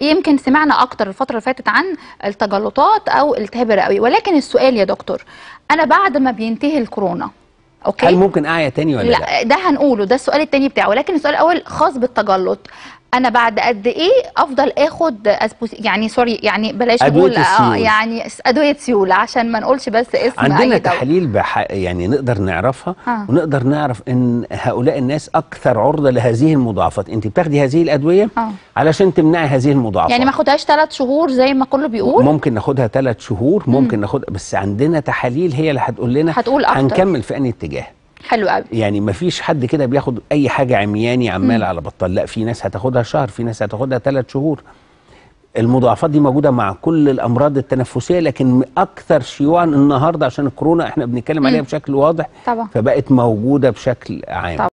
يمكن سمعنا اكتر الفتره اللي فاتت عن التجلطات او التهاب الرئوي ولكن السؤال يا دكتور انا بعد ما بينتهي الكورونا اوكي هل ممكن اعيا تاني ولا لا, لا؟ ده هنقوله ده السؤال التاني بتاعه ولكن السؤال الاول خاص بالتجلط انا بعد قد ايه افضل اخد يعني سوري يعني بلاش نقول اه يعني ادويه سيوله عشان ما نقولش بس اسم عندنا أي تحاليل بح... يعني نقدر نعرفها ها. آه. ونقدر نعرف ان هؤلاء الناس اكثر عرضه لهذه المضاعفات انت بتاخدي هذه الادويه ها. آه. علشان تمنعي هذه المضاعفات يعني ما اخدهاش ثلاث شهور زي ما كله بيقول ممكن ناخدها ثلاث شهور ممكن ناخد بس عندنا تحاليل هي اللي هتقول لنا هتقول هنكمل في انهي اتجاه حلو قوي يعني ما فيش حد كده بياخد اي حاجه عمياني عمال على بطال لا في ناس هتاخدها شهر في ناس هتاخدها ثلاث شهور المضاعفات دي موجوده مع كل الامراض التنفسيه لكن اكثر شيوعا النهارده عشان الكورونا احنا بنتكلم عليها بشكل واضح طبعا. فبقت موجوده بشكل عام طبعا.